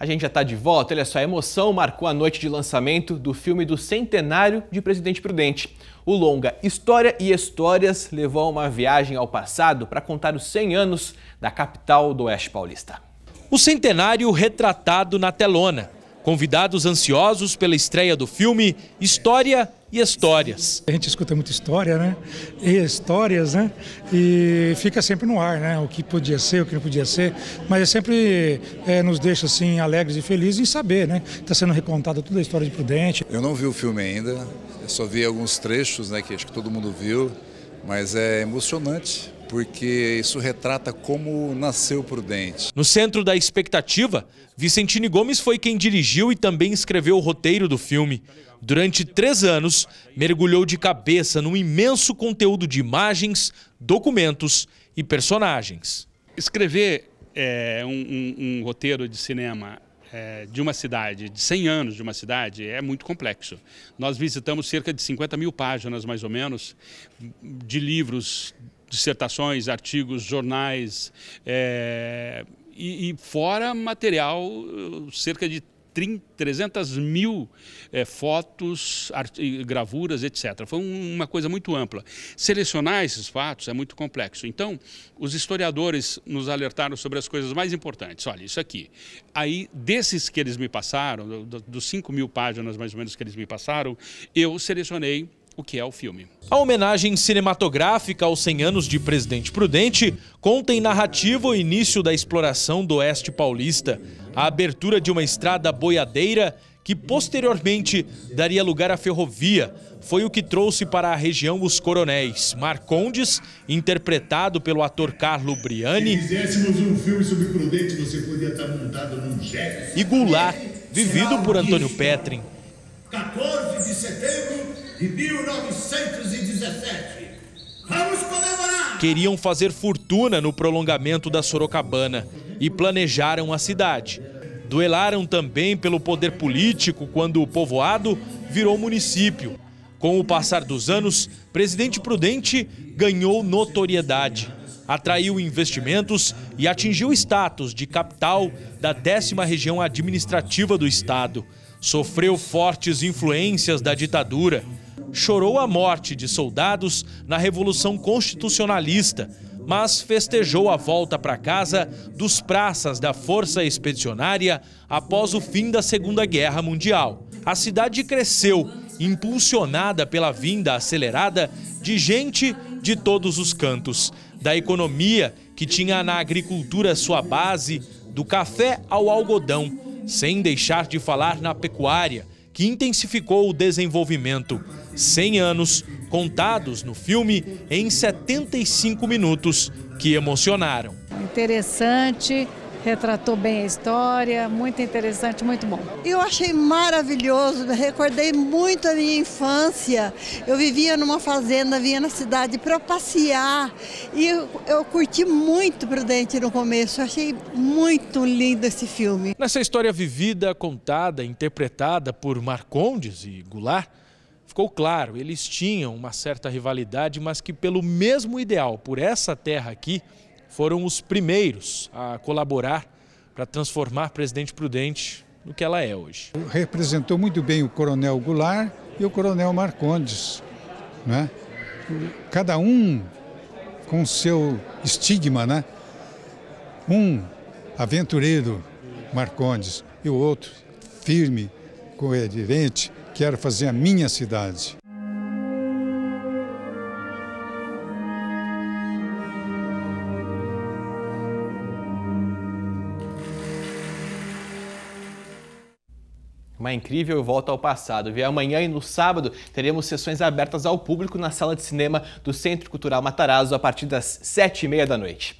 A gente já está de volta, olha só, a emoção marcou a noite de lançamento do filme do centenário de Presidente Prudente. O longa História e Histórias levou a uma viagem ao passado para contar os 100 anos da capital do Oeste Paulista. O centenário retratado na telona. Convidados ansiosos pela estreia do filme História e histórias. A gente escuta muita história, né? E histórias, né? E fica sempre no ar, né? O que podia ser, o que não podia ser. Mas é sempre é, nos deixa assim alegres e felizes em saber, né? Está sendo recontada toda a história de Prudente. Eu não vi o filme ainda, eu só vi alguns trechos, né? Que acho que todo mundo viu, mas é emocionante porque isso retrata como nasceu Prudente. No centro da expectativa, Vicentini Gomes foi quem dirigiu e também escreveu o roteiro do filme. Durante três anos, mergulhou de cabeça num imenso conteúdo de imagens, documentos e personagens. Escrever é, um, um, um, roteiro de cinema é, de uma cidade, de 100 anos de uma cidade, é muito complexo. Nós visitamos cerca de 50 mil páginas, mais ou menos, de livros dissertações, artigos, jornais, é, e, e, fora material, cerca de 300 mil é, fotos, art, gravuras, etc. Foi um, uma coisa muito ampla. Selecionar esses fatos é muito complexo. Então, os historiadores nos alertaram sobre as coisas mais importantes. Olha, isso aqui. Aí, desses que eles me passaram, do, do, dos 5 mil páginas mais ou menos que eles me passaram, eu selecionei o que é o filme. A homenagem cinematográfica aos 100 anos de Presidente Prudente conta em narrativa o início da exploração do Oeste Paulista, a abertura de uma estrada boiadeira que posteriormente daria lugar à ferrovia, foi o que trouxe para a região os coronéis Marcondes, interpretado pelo ator Carlo Briani. Se fizéssemos um filme sobre Prudente, você estar montado num jet. E Goulart, vivido por Antônio Petrin. 14 de 1917. Vamos comemorar! Queriam fazer fortuna no prolongamento da Sorocabana e planejaram a cidade. Duelaram também pelo poder político quando o povoado virou município. Com o passar dos anos, Presidente Prudente ganhou notoriedade, atraiu investimentos e atingiu o status de capital da décima região administrativa do estado. Sofreu fortes influências da ditadura chorou a morte de soldados na Revolução Constitucionalista, mas festejou a volta para casa dos praças da Força Expedicionária após o fim da Segunda Guerra Mundial. A cidade cresceu, impulsionada pela vinda acelerada de gente de todos os cantos, da economia que tinha na agricultura sua base, do café ao algodão, sem deixar de falar na pecuária que intensificou o desenvolvimento. 100 anos contados no filme em 75 minutos que emocionaram. Interessante, retratou bem a história, muito interessante, muito bom. Eu achei maravilhoso, recordei muito a minha infância. Eu vivia numa fazenda, vinha na cidade para passear e eu, eu curti muito Prudente no começo, eu achei muito lindo esse filme. Nessa história vivida, contada, interpretada por Marcondes e Goulart, Ficou claro, eles tinham uma certa rivalidade, mas que pelo mesmo ideal, por essa terra aqui, foram os primeiros a colaborar para transformar Presidente Prudente no que ela é hoje. Representou muito bem o Coronel Goulart e o Coronel Marcondes. Né? Cada um com seu estigma, né? Um aventureiro, Marcondes, e o outro firme, coerente, quero fazer a minha cidade. Uma incrível volta ao passado. Vem amanhã e no sábado teremos sessões abertas ao público na sala de cinema do Centro Cultural Matarazzo a partir das sete e meia da noite.